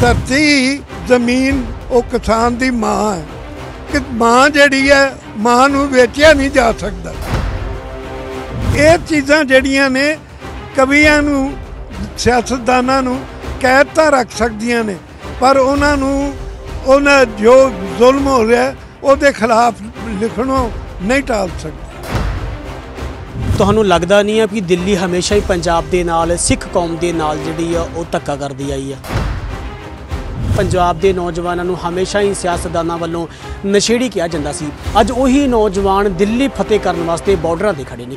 ਧਰਤੀ ਜ਼ਮੀਨ ਉਹ ਕਿਸਾਨ ਦੀ ਮਾਂ ਹੈ ਕਿ ਮਾਂ ਜਿਹੜੀ ਹੈ ਮਾਂ ਨੂੰ ਵੇਚਿਆ ਨਹੀਂ ਜਾ ਸਕਦਾ ਇਹ ਚੀਜ਼ਾਂ ਜਿਹੜੀਆਂ ਨੇ ਕਵੀਆਂ ਨੂੰ ਸਿਆਸਤਦਾਨਾਂ ਨੂੰ ਕਹਿਤਾ ਤਾਂ ਰੱਖ ਸਕਦੀਆਂ ਨੇ ਪਰ ਉਹਨਾਂ ਨੂੰ ਉਹਨਾਂ ਜੋ ਜ਼ੁਲਮ ਹੋ ਰਿਹਾ ਉਹਦੇ ਖਿਲਾਫ ਲਿਖਣੋਂ ਨਹੀਂ ਟਾਲ ਸਕਦੇ ਤੁਹਾਨੂੰ ਲੱਗਦਾ ਨਹੀਂ ਹੈ ਕਿ ਦਿੱਲੀ ਹਮੇਸ਼ਾ ਹੀ ਪੰਜਾਬ ਦੇ ਨਾਲ ਸਿੱਖ ਕੌਮ ਦੇ ਨਾਲ ਜਿਹੜੀ ਆ ਉਹ ਧੱਕਾ ਕਰਦੀ ਆਈ ਆ ਪੰਜਾਬ ਦੇ ਨੌਜਵਾਨਾਂ ਨੂੰ ਹਮੇਸ਼ਾ ਹੀ ਸਿਆਸਤਦਾਨਾਂ ਵੱਲੋਂ ਨਸ਼ੇੜੀ ਕਿਹਾ ਜਾਂਦਾ ਸੀ ਅੱਜ ਉਹੀ ਨੌਜਵਾਨ ਦਿੱਲੀ ਫਤਿਹ ਕਰਨ ਵਾਸਤੇ ਬਾਰਡਰਾਂ ਤੇ ਖੜੇ ਨੇ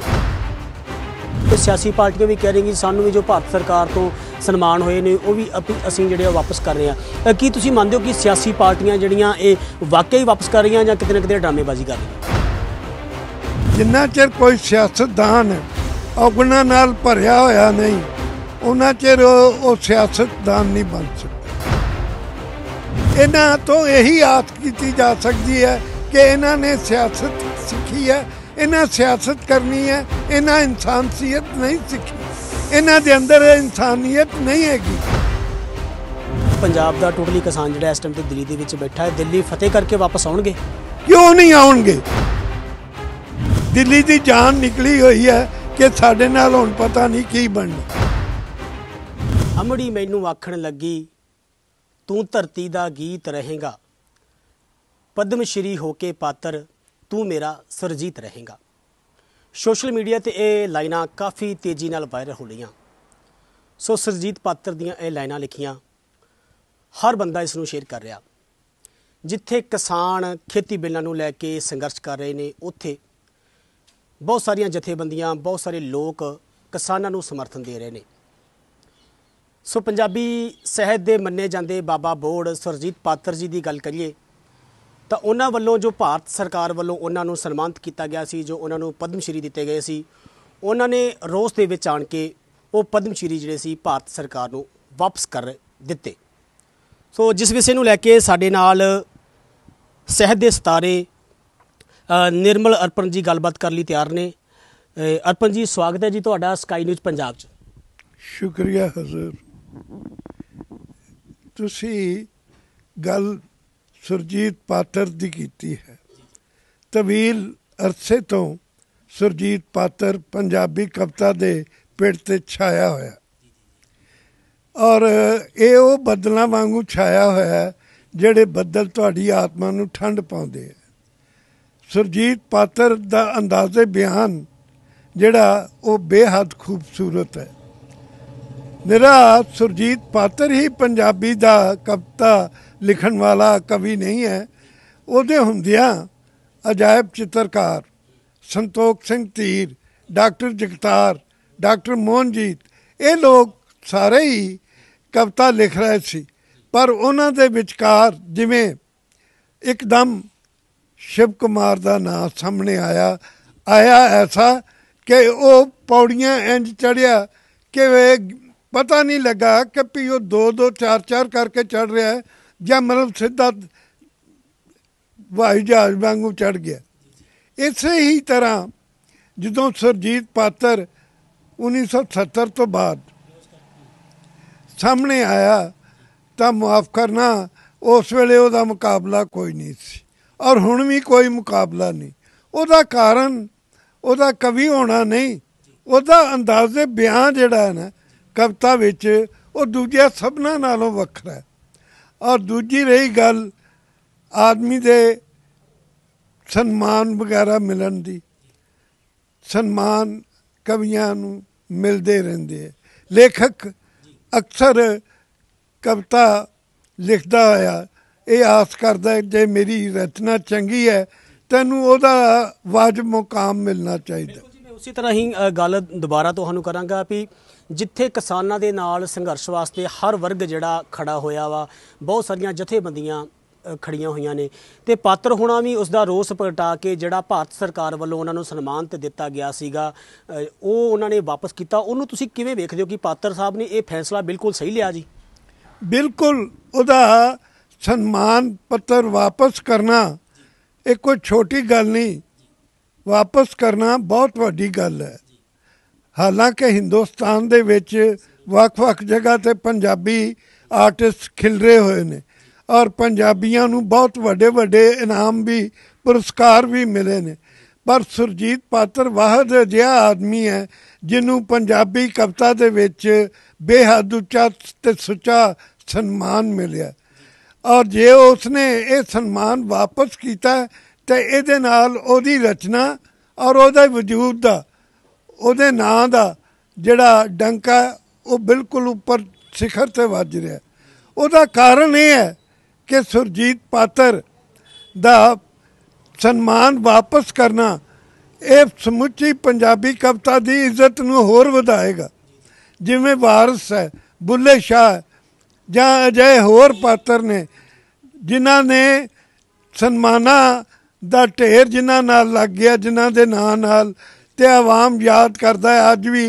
ਤੇ ਸਿਆਸੀ ਪਾਰਟੀਆਂ ਵੀ ਕਹਿ ਰਹੀਆਂ ਕਿ ਸਾਨੂੰ ਵੀ ਜੋ ਭਾਰਤ ਸਰਕਾਰ ਤੋਂ ਸਨਮਾਨ ਹੋਏ ਨੇ ਉਹ ਵੀ ਅਸੀਂ ਜਿਹੜੇ ਆ ਵਾਪਸ ਕਰ ਰਹੇ ਆ ਕੀ ਤੁਸੀਂ ਮੰਨਦੇ ਹੋ ਕਿ ਸਿਆਸੀ ਪਾਰਟੀਆਂ ਜਿਹੜੀਆਂ ਇਹ ਵਾਕਈ ਵਾਪਸ ਕਰ ਰਹੀਆਂ ਜਾਂ ਕਿਤੇ ਨਾ ਕਿਤੇ ਡਰਾਮੇਬਾਜ਼ੀ ਕਰ ਰਹੀਆਂ ਜਿੰਨਾ ਚਿਰ ਕੋਈ ਸਿਆਸਤਦਾਨ ਔਗਣਾ ਨਾਲ ਭਰਿਆ ਹੋਇਆ ਨਹੀਂ ਉਹਨਾਂ ਚਿਰ ਉਹ ਸਿਆਸਤਦਾਨ ਨਹੀਂ ਬਣ ਸਕਦਾ ਇਹਨਾਂ ਤੋਂ ਇਹੀ ਆਤ ਕੀਤੀ ਜਾ ਸਕਦੀ ਹੈ ਕਿ ਇਹਨਾਂ ਨੇ ਸਿਆਸਤ ਸਿੱਖੀ ਹੈ ਇਹਨਾਂ ਸਿਆਸਤ ਕਰਨੀ ਹੈ ਇਹਨਾਂ ਇਨਸਾਨੀਅਤ ਨਹੀਂ ਸਿੱਖੀ ਇਹਨਾਂ ਦੇ ਅੰਦਰ ਇਨਸਾਨੀਅਤ ਨਹੀਂ ਹੈਗੀ ਪੰਜਾਬ ਦਾ ਟੋਟਲੀ ਕਿਸਾਨ ਜਿਹੜਾ ਇਸ ਟਾਈਮ ਤੇ ਦਿੱਲੀ ਦੇ ਵਿੱਚ ਬੈਠਾ ਹੈ ਦਿੱਲੀ ਫਤਿਹ ਕਰਕੇ ਵਾਪਸ ਆਉਣਗੇ ਕਿਉਂ ਨਹੀਂ ਆਉਣਗੇ ਦਿੱਲੀ ਦੀ ਜਾਨ ਨਿਕਲੀ ਹੋਈ ਹੈ ਕਿ ਸਾਡੇ ਨਾਲ ਹੁਣ ਪਤਾ ਨਹੀਂ ਕੀ ਬਣਨਾ ਅਮੜੀ ਮੈਨੂੰ ਆਖਣ ਲੱਗੀ ਤੂੰ ਧਰਤੀ ਦਾ ਗੀਤ ਰਹੇਗਾ ਪਦਮ ਸ਼੍ਰੀ ਹੋ ਕੇ ਪਾਤਰ ਤੂੰ ਮੇਰਾ ਸਰਜੀਤ ਰਹੇਗਾ ਸੋਸ਼ਲ ਮੀਡੀਆ ਤੇ ਇਹ ਲਾਈਨਾਂ ਕਾਫੀ ਤੇਜ਼ੀ ਨਾਲ ਵਾਇਰਲ ਹੋ ਰਹੀਆਂ ਸੋ ਸਰਜੀਤ ਪਾਤਰ ਦੀਆਂ ਇਹ ਲਾਈਨਾਂ ਲਿਖੀਆਂ ਹਰ ਬੰਦਾ ਇਸ ਨੂੰ ਸ਼ੇਅਰ ਕਰ ਰਿਹਾ ਜਿੱਥੇ ਕਿਸਾਨ ਖੇਤੀ ਬਿੱਲਾਂ ਨੂੰ ਲੈ ਕੇ ਸੰਘਰਸ਼ ਕਰ ਰਹੇ ਨੇ ਉੱਥੇ ਬਹੁਤ ਸਾਰੀਆਂ ਜਥੇਬੰਦੀਆਂ ਬਹੁਤ ਸਾਰੇ ਲੋਕ ਕਿਸਾਨਾਂ ਨੂੰ ਸਮਰਥਨ ਦੇ ਰਹੇ ਨੇ ਸੋ ਪੰਜਾਬੀ ਸਹਿਤ ਦੇ ਮੰਨੇ ਜਾਂਦੇ ਬਾਬਾ ਬੋੜ ਸਰਜੀਤ ਪਾਤਰ ਜੀ ਦੀ ਗੱਲ ਕਰੀਏ ਤਾਂ ਉਹਨਾਂ ਵੱਲੋਂ ਜੋ ਭਾਰਤ ਸਰਕਾਰ ਵੱਲੋਂ ਉਹਨਾਂ ਨੂੰ ਸਨਮਾਨਿਤ ਕੀਤਾ ਗਿਆ ਸੀ ਜੋ ਉਹਨਾਂ ਨੂੰ ਪਦਮ ਸ਼੍ਰੀ ਦਿੱਤੇ ਗਏ ਸੀ ਉਹਨਾਂ ਨੇ ਰੋਸ ਦੇ ਵਿੱਚ ਆਣ ਕੇ ਉਹ ਪਦਮ ਸ਼੍ਰੀ ਜਿਹੜੇ ਸੀ ਭਾਰਤ ਸਰਕਾਰ ਨੂੰ ਵਾਪਸ ਕਰ ਦਿੱਤੇ ਸੋ ਜਿਸ ਵਿਸ਼ੇ ਨੂੰ ਲੈ ਕੇ ਸਾਡੇ ਨਾਲ ਸਹਿਤ ਦੇ ਸਤਾਰੇ ਨਿਰਮਲ ਅਰਪਣ ਜੀ ਗੱਲਬਾਤ ਕਰਨ ਲਈ ਤਿਆਰ ਨੇ ਅਰਪਣ ਜੀ ਸਵਾਗਤ ਹੈ ਜੀ ਤੁਹਾਡਾ ਸਕਾਈ ਨਿਊਜ਼ ਪੰਜਾਬ 'ਚ ਸ਼ੁਕਰੀਆ ਹਜ਼ਰ ਤੁਸੀਂ ਗੱਲ ਸਰਜੀਤ ਪਾਤਰ ਦੀ ਕੀਤੀ ਹੈ ਤਵੀਲ ਅਰਸੇ ਤੋਂ ਸਰਜੀਤ ਪਾਤਰ ਪੰਜਾਬੀ ਕਵਤਾ ਦੇ ਪਿੜ ਤੇ ਛਾਇਆ ਹੋਇਆ ਔਰ ਇਹ ਉਹ ਬੱਦਲਾਂ ਵਾਂਗੂ ਛਾਇਆ ਹੋਇਆ ਜਿਹੜੇ ਬੱਦਲ ਤੁਹਾਡੀ ਆਤਮਾ ਨੂੰ ਠੰਡ ਪਾਉਂਦੇ ਆ ਸਰਜੀਤ ਪਾਤਰ ਦਾ ਅੰਦਾਜ਼ੇ ਬਿਆਨ ਜਿਹੜਾ ਉਹ ਬੇਹੱਦ ਖੂਬਸੂਰਤ ਹੈ ਨਿਰਾ ਸੁਰਜੀਤ ਪਾਤਰ ਹੀ ਪੰਜਾਬੀ ਦਾ ਕਵਿਤਾ ਲਿਖਣ ਵਾਲਾ ਕਵੀ ਨਹੀਂ ਹੈ ਉਹਦੇ ਹੁੰਦਿਆਂ ਅਜਾਇਬ ਚਿੱਤਰਕਾਰ ਸੰਤੋਖ ਸਿੰਘ ਧੀਰ ਡਾਕਟਰ ਜਗਤਾਰ ਡਾਕਟਰ ਮੋਹਨਜੀਤ ਇਹ ਲੋਕ ਸਾਰੇ ਹੀ ਕਵਿਤਾ ਲਿਖ ਰਹੇ ਸੀ ਪਰ ਉਹਨਾਂ ਦੇ ਵਿਚਕਾਰ ਜਿਵੇਂ ਇੱਕਦਮ ਸ਼ਿਵ ਕੁਮਾਰ ਦਾ ਨਾਮ ਸਾਹਮਣੇ ਆਇਆ ਆਇਆ ਐਸਾ ਕਿ ਉਹ ਪੌੜੀਆਂ ਇੰਜ ਚੜਿਆ ਕਿ ਵੇ ਪਤਾ ਨਹੀਂ ਲੱਗਾ ਕਿ ਪੀ ਉਹ 2 2 4 4 ਕਰਕੇ ਚੜ ਰਿਹਾ ਹੈ ਜਾਂ ਮਤਲਬ ਸਿੱਧਾ ਵਾਹੀ ਜਹਾਜ਼ ਵਾਂਗੂ ਚੜ ਗਿਆ ਇਸੇ ਹੀ ਤਰ੍ਹਾਂ ਜਦੋਂ ਸਰਜੀਤ ਪਾਤਰ 1970 ਤੋਂ ਬਾਅਦ ਸਾਹਮਣੇ ਆਇਆ ਤਾਂ ਮਾਫ ਕਰਨਾ ਉਸ ਵੇਲੇ ਉਹਦਾ ਮੁਕਾਬਲਾ ਕੋਈ ਨਹੀਂ ਸੀ ਔਰ ਹੁਣ ਵੀ ਕੋਈ ਮੁਕਾਬਲਾ ਨਹੀਂ ਉਹਦਾ ਕਾਰਨ ਉਹਦਾ ਕਵੀ ਹੋਣਾ ਨਹੀਂ ਉਹਦਾ ਅੰਦਾਜ਼ੇ ਬਿਆਨ ਜਿਹੜਾ ਹੈ ਨਾ ਕਵਿਤਾ ਵਿੱਚ ਉਹ ਦੂਜਿਆਂ ਸਭਨਾਂ ਨਾਲੋਂ ਵੱਖਰਾ ਹੈ ਔਰ ਦੂਜੀ ਰਹੀ ਗੱਲ ਆਦਮੀ ਦੇ ਸਨਮਾਨ ਵਗੈਰਾ ਮਿਲਣ ਦੀ ਸਨਮਾਨ ਕਵੀਆਂ ਨੂੰ ਮਿਲਦੇ ਰਹਿੰਦੇ ਹੈ ਲੇਖਕ ਅਕਸਰ ਕਵਿਤਾ ਲਿਖਦਾ ਆਇਆ ਇਹ ਆਸ ਕਰਦਾ ਜੇ ਮੇਰੀ ਰਚਨਾ ਚੰਗੀ ਹੈ ਤੈਨੂੰ ਉਹਦਾ ਵਾਜਬ ਮੁਕਾਮ ਮਿਲਣਾ ਚਾਹੀਦਾ ਉਸੇ ਤਰ੍ਹਾਂ ਹੀ ਗੱਲ ਦੁਬਾਰਾ ਤੁਹਾਨੂੰ ਕਰਾਂਗਾ ਵੀ ਜਿੱਥੇ ਕਿਸਾਨਾਂ ਦੇ ਨਾਲ ਸੰਘਰਸ਼ ਵਾਸਤੇ ਹਰ ਵਰਗ ਜਿਹੜਾ ਖੜਾ ਹੋਇਆ ਵਾ ਬਹੁਤ ਸਾਰੀਆਂ ਜਥੇਬੰਦੀਆਂ ਖੜੀਆਂ ਹੋਈਆਂ ਨੇ ਤੇ ਪਾਤਰ ਹੋਣਾ ਵੀ ਉਸ ਦਾ ਰੋਸ ਪਟਾ ਕੇ ਜਿਹੜਾ ਭਾਰਤ ਸਰਕਾਰ ਵੱਲੋਂ ਉਹਨਾਂ ਨੂੰ ਸਨਮਾਨ ਤੇ ਦਿੱਤਾ ਗਿਆ ਸੀਗਾ ਉਹ ਉਹਨਾਂ ਨੇ ਵਾਪਸ ਕੀਤਾ ਉਹਨੂੰ ਤੁਸੀਂ ਕਿਵੇਂ ਵੇਖਦੇ ਹੋ ਕਿ ਪਾਤਰ ਸਾਹਿਬ ਨੇ ਇਹ ਫੈਸਲਾ ਬਿਲਕੁਲ ਸਹੀ ਲਿਆ ਜੀ ਬਿਲਕੁਲ ਉਹਦਾ ਸਨਮਾਨ ਪੱਤਰ ਵਾਪਸ ਕਰਨਾ ਇਹ ਕੋਈ ਛੋਟੀ ਗੱਲ ਨਹੀਂ ਵਾਪਸ ਕਰਨਾ ਬਹੁਤ ਵੱਡੀ ਗੱਲ ਹੈ ਹਾਲਾਂਕਿ ਹਿੰਦੁਸਤਾਨ ਦੇ ਵਿੱਚ ਵੱਖ-ਵੱਖ ਜਗ੍ਹਾ ਤੇ ਪੰਜਾਬੀ ਆਰਟਿਸਟ ਖਿਲਰੇ ਹੋਏ ਨੇ ਔਰ ਪੰਜਾਬੀਆਂ ਨੂੰ ਬਹੁਤ ਵੱਡੇ-ਵੱਡੇ ਇਨਾਮ ਵੀ ਪੁਰਸਕਾਰ ਵੀ ਮਿਲੇ ਨੇ ਪਰ ਸੁਰਜੀਤ ਪਾਤਰ ਵਾਹਦ ਜਿਹਾ ਆਦਮੀ ਹੈ ਜਿਹਨੂੰ ਪੰਜਾਬੀ ਕਵਿਤਾ ਦੇ ਵਿੱਚ ਬੇਹੱਦ ਉੱਚਾ ਤੇ ਸੁੱਚਾ ਸਨਮਾਨ ਮਿਲਿਆ ਔਰ ਜੇ ਉਸਨੇ ਇਹ ਸਨਮਾਨ ਵਾਪਸ ਕੀਤਾ ਤੇ ਇਹਦੇ ਨਾਲ ਉਹਦੀ ਰਚਨਾ ਔਰ ਉਹਦਾ ਵਜੂਦ ਦਾ ਉਹਦੇ ਨਾਂ ਦਾ ਜਿਹੜਾ ਡੰਕਾ ਉਹ ਬਿਲਕੁਲ ਉੱਪਰ ਸਿਖਰ ਤੇ ਵੱਜ ਰਿਹਾ ਉਹਦਾ ਕਾਰਨ ਇਹ ਹੈ ਕਿ ਸੁਰਜੀਤ ਪਾਤਰ ਦਾ ਸਨਮਾਨ ਵਾਪਸ ਕਰਨਾ ਇਹ ਸਮੁੱਚੀ ਪੰਜਾਬੀ ਕਵਤਾ ਦੀ ਇੱਜ਼ਤ ਨੂੰ ਹੋਰ ਵਧਾਏਗਾ ਜਿਵੇਂ ਵਾਰਸ ਹੈ ਬੁੱਲੇ ਸ਼ਾਹ ਜਾਂ ਅਜੇ ਹੋਰ ਪਾਤਰ ਨੇ ਜਿਨ੍ਹਾਂ ਨੇ ਸਨਮਾਨਾ ਦਾ ਢੇਰ ਜਿਨ੍ਹਾਂ ਨਾਲ ਲੱਗ ਗਿਆ ਜਿਨ੍ਹਾਂ ਦੇ ਨਾਂ ਨਾਲ ਤੇ ਆਵਾਮ ਯਾਦ ਕਰਦਾ ਹੈ ਅੱਜ ਵੀ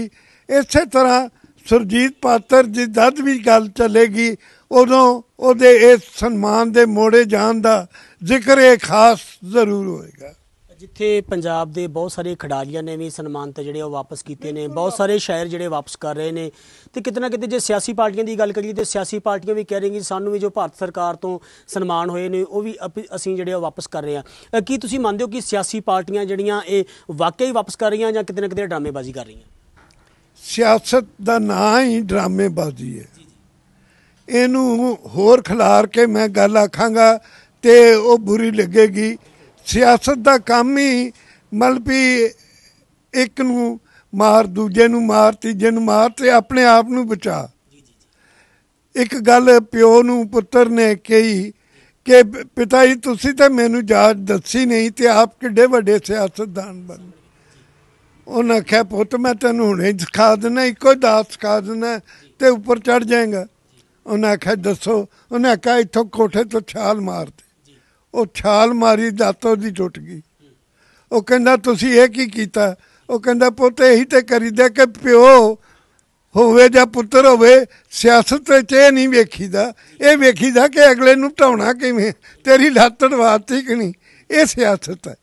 ਇਸੇ ਤਰ੍ਹਾਂ ਸਰਜੀਤ ਪਾਤਰ ਜੀ ਜਦ ਵੀ ਗੱਲ ਚੱਲੇਗੀ ਉਦੋਂ ਉਹਦੇ ਇਸ ਸਨਮਾਨ ਦੇ ਮੋੜੇ ਜਾਣ ਦਾ ਜ਼ਿਕਰ ਇਹ ਖਾਸ ਜ਼ਰੂਰ ਹੋਏਗਾ ਜਿੱਥੇ ਪੰਜਾਬ ਦੇ ਬਹੁਤ ਸਾਰੇ ਖਿਡਾਰੀਆਂ ਨੇ ਵੀ ਸਨਮਾਨ ਤੇ ਜਿਹੜੇ ਉਹ ਵਾਪਸ ਕੀਤੇ ਨੇ ਬਹੁਤ ਸਾਰੇ ਸ਼ਾਇਰ ਜਿਹੜੇ ਵਾਪਸ ਕਰ ਰਹੇ ਨੇ ਤੇ ਕਿਤਨਾ ਕਿਤੇ ਜੇ ਸਿਆਸੀ ਪਾਰਟੀਆਂ ਦੀ ਗੱਲ ਕਰੀਏ ਤੇ ਸਿਆਸੀ ਪਾਰਟੀਆਂ ਵੀ ਕਹਿ ਰਹੀਆਂ ਕਿ ਸਾਨੂੰ ਵੀ ਜੋ ਭਾਰਤ ਸਰਕਾਰ ਤੋਂ ਸਨਮਾਨ ਹੋਏ ਨੇ ਉਹ ਵੀ ਅਸੀਂ ਜਿਹੜੇ ਉਹ ਵਾਪਸ ਕਰ ਰਹੇ ਆ ਕੀ ਤੁਸੀਂ ਮੰਨਦੇ ਹੋ ਕਿ ਸਿਆਸੀ ਪਾਰਟੀਆਂ ਜਿਹੜੀਆਂ ਇਹ ਵਾਕਈ ਵਾਪਸ ਕਰ ਰਹੀਆਂ ਜਾਂ ਕਿਤਨਾ ਕਿਤੇ ਡਰਾਮੇਬਾਜ਼ੀ ਕਰ ਰਹੀਆਂ ਸਿਆਸਤ ਦਾ ਨਾਂ ਹੀ ਡਰਾਮੇਬਾਜ਼ੀ ਹੈ ਇਹਨੂੰ ਹੋਰ ਖਿਲਾਰ ਕੇ ਮੈਂ ਗੱਲ ਆਖਾਂਗਾ ਤੇ ਉਹ ਬੁਰੀ ਲੱਗੇਗੀ ਸਿਆਸਤ ਦਾ ਕੰਮ ਹੀ ਮਲਪੀ ਇੱਕ ਨੂੰ ਮਾਰ ਦੂਜੇ ਨੂੰ ਮਾਰ ਤੀਜੇ ਨੂੰ ਮਾਰ ਤੇ ਆਪਣੇ ਆਪ ਨੂੰ ਬਚਾ ਇੱਕ ਗੱਲ ਪਿਓ ਨੂੰ ਪੁੱਤਰ ਨੇ ਕਹੀ ਕਿ ਪਿਤਾ ਜੀ ਤੁਸੀਂ ਤਾਂ ਮੈਨੂੰ ਜਾਜ ਦੱਸੀ ਨਹੀਂ ਤੇ ਆਪ ਕਿੱਡੇ ਵੱਡੇ ਸਿਆਸਤਦਾਨ ਬਣ ਉਹਨਾਂ ਆਖਿਆ ਪੁੱਤ ਮੈਂ ਤੈਨੂੰ ਹੁਣੇ ਸਿਖਾ ਦਿੰਦਾ ਇੱਕੋ ਦਾਤ ਸਿਖਾ ਦਿੰਦਾ ਤੇ ਉੱਪਰ ਚੜ ਜਾਏਗਾ ਉਹਨਾਂ ਆਖਿਆ ਦੱਸੋ ਉਹਨਾਂ ਕਹੇ ਇੱਥੋਂ ਕੋਠੇ ਤੋਂ ਛਾਲ ਮਾਰ ਉਹ ਛਾਲ ਮਾਰੀ ਦਾਤੋ ਦੀ ਟੁੱਟ ਗਈ ਉਹ ਕਹਿੰਦਾ ਤੁਸੀਂ ਇਹ ਕੀ ਕੀਤਾ ਉਹ ਕਹਿੰਦਾ ਪੁੱਤ ਇਹੀ ਤੇ ਕਰੀਦਾ ਕਿ ਪਿਓ ਹੋਵੇ ਜਾਂ ਪੁੱਤਰ ਹੋਵੇ ਸਿਆਸਤ ਵਿੱਚ ਇਹ ਨਹੀਂ ਵੇਖੀਦਾ ਇਹ ਵੇਖੀਦਾ ਕਿ ਅਗਲੇ ਨੂੰ ਢਾਉਣਾ ਕਿਵੇਂ ਤੇਰੀ ਲੱਤ ਢਵਾਤੀ ਕਿ ਨਹੀਂ ਇਹ ਸਿਆਸਤ ਹੈ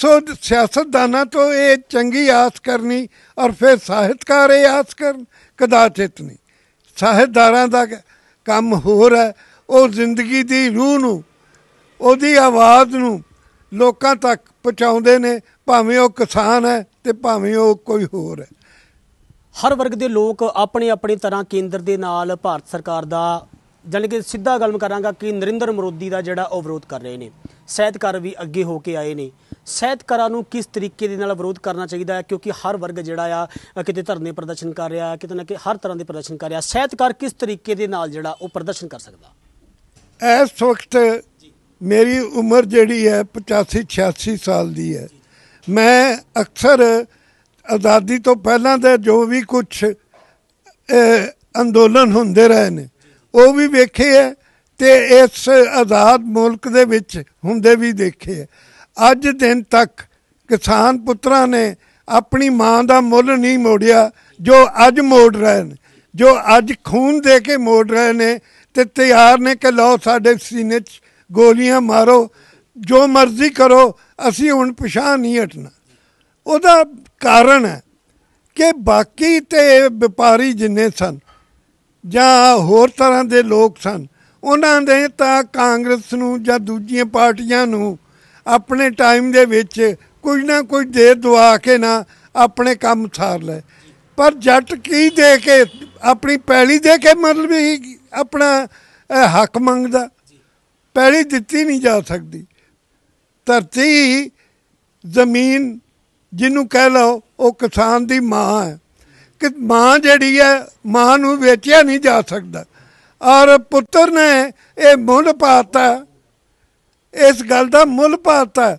ਸੋ ਸਿਆਸਤਦਾਨਾਂ ਤੋਂ ਇਹ ਚੰਗੀ ਆਸ ਕਰਨੀ ਔਰ ਫਿਰ ਸਾਹਿਤਕਾਰ ਇਹ ਆਸ ਕਰਨ ਕਦਾਚਿਤ ਨਹੀਂ ਸਾਹਿਤਦਾਰਾਂ ਦਾ ਕੰਮ ਹੋਰ ਹੈ ਉਹ ਜ਼ਿੰਦਗੀ ਦੀ ਰੂਹ ਨੂੰ ਉਹਦੀ ਆਵਾਜ਼ ਨੂੰ ਲੋਕਾਂ ਤੱਕ ਪਹੁੰਚਾਉਂਦੇ ਨੇ ਭਾਵੇਂ ਉਹ ਕਿਸਾਨ ਹੈ ਤੇ ਭਾਵੇਂ ਉਹ ਕੋਈ ਹੋਰ ਹੈ ਹਰ ਵਰਗ ਦੇ ਲੋਕ ਆਪਣੇ ਆਪਣੇ ਤਰ੍ਹਾਂ ਕੇਂਦਰ ਦੇ ਨਾਲ ਭਾਰਤ ਸਰਕਾਰ ਦਾ ਜਾਨੀ ਕਿ ਸਿੱਧਾ ਗੱਲ ਕਰਾਂਗਾ ਕਿ ਨਰਿੰਦਰ ਮਰੋਦੀ ਦਾ ਜਿਹੜਾ ਉਹ ਵਿਰੋਧ ਕਰ ਰਹੇ ਨੇ ਸਹਿਤਕਾਰ ਵੀ ਅੱਗੇ ਹੋ ਕੇ ਆਏ ਨੇ ਸਹਿਤਕਾਰਾਂ ਨੂੰ ਕਿਸ ਤਰੀਕੇ ਦੇ ਨਾਲ ਵਿਰੋਧ ਕਰਨਾ ਚਾਹੀਦਾ ਹੈ ਕਿਉਂਕਿ ਹਰ ਵਰਗ ਜਿਹੜਾ ਆ ਕਿਤੇ ਧਰਨੇ ਪ੍ਰਦਰਸ਼ਨ ਕਰ ਰਿਹਾ ਕਿਤੇ ਨਾ ਕਿ ਹਰ ਤਰ੍ਹਾਂ ਦੇ ਪ੍ਰਦਰਸ਼ਨ ਕਰ ਰਿਹਾ ਸਹਿਤਕਾਰ ਕਿਸ ਤਰੀਕੇ ਦੇ ਨਾਲ ਜਿਹੜਾ ਉਹ ਪ੍ਰਦਰਸ਼ਨ ਕਰ ਸਕਦਾ ਇਸ ਵਕਤ ਮੇਰੀ ਉਮਰ ਜਿਹੜੀ ਹੈ 85 86 ਸਾਲ ਦੀ ਹੈ ਮੈਂ ਅਕਸਰ ਆਜ਼ਾਦੀ ਤੋਂ ਪਹਿਲਾਂ ਦੇ ਜੋ ਵੀ ਕੁਝ ਅੰਦੋਲਨ ਹੁੰਦੇ ਰਹੇ ਨੇ ਉਹ ਵੀ ਵੇਖੇ ਹੈ ਤੇ ਇਸ ਆਜ਼ਾਦ ਮੁਲਕ ਦੇ ਵਿੱਚ ਹੁੰਦੇ ਵੀ ਦੇਖੇ ਹੈ ਅੱਜ ਦਿਨ ਤੱਕ ਕਿਸਾਨ ਪੁੱਤਰਾਂ ਨੇ ਆਪਣੀ ਮਾਂ ਦਾ ਮੁੱਲ ਨਹੀਂ ਮੋੜਿਆ ਜੋ ਅੱਜ ਮੋੜ ਰਹੇ ਨੇ ਜੋ ਅੱਜ ਖੂਨ ਦੇ ਕੇ ਮੋੜ ਰਹੇ ਨੇ ਤੇ ਤਿਆਰ ਨੇ ਕਿ ਲਓ ਸਾਡੇ ਸੀਨੇ 'ਚ ਗੋਲੀਆਂ ਮਾਰੋ ਜੋ ਮਰਜ਼ੀ ਕਰੋ ਅਸੀਂ ਹੁਣ ਪਛਾਣ ਨਹੀਂ ਹਟਣਾ ਉਹਦਾ ਕਾਰਨ ਹੈ ਕਿ ਬਾਕੀ ਤੇ ਵਪਾਰੀ ਜਿੰਨੇ ਸਨ ਜਾਂ ਹੋਰ ਤਰ੍ਹਾਂ ਦੇ ਲੋਕ ਸਨ ਉਹਨਾਂ ਦੇ ਤਾਂ ਕਾਂਗਰਸ ਨੂੰ ਜਾਂ ਦੂਜੀਆਂ ਪਾਰਟੀਆਂ ਨੂੰ ਆਪਣੇ ਟਾਈਮ ਦੇ ਵਿੱਚ ਕੁਝ ਨਾ ਕੁਝ ਦੇ ਦਵਾ ਕੇ ਨਾ ਆਪਣੇ ਕੰਮ ਥਾਰ ਲੈ ਪਰ ਜੱਟ ਕੀ ਦੇ ਕੇ ਆਪਣੀ ਪੈਲੀ ਦੇ ਕੇ ਮਤਲਬ ਹੀ ਆਪਣਾ ਹੱਕ ਮੰਗਦਾ ਪੈੜੀ ਦਿੱਤੀ ਨਹੀਂ ਜਾ ਸਕਦੀ ਧਰਤੀ ਜ਼ਮੀਨ ਜਿਹਨੂੰ ਕਹਿ ਲਓ ਉਹ ਕਿਸਾਨ ਦੀ ਮਾਂ ਹੈ ਕਿ ਮਾਂ ਜਿਹੜੀ ਹੈ ਮਾਂ ਨੂੰ ਵੇਚਿਆ ਨਹੀਂ ਜਾ ਸਕਦਾ ਔਰ ਪੁੱਤਰ ਨੇ ਇਹ ਮੁੱਲ ਪਾਤਾ ਇਸ ਗੱਲ ਦਾ ਮੁੱਲ ਪਾਤਾ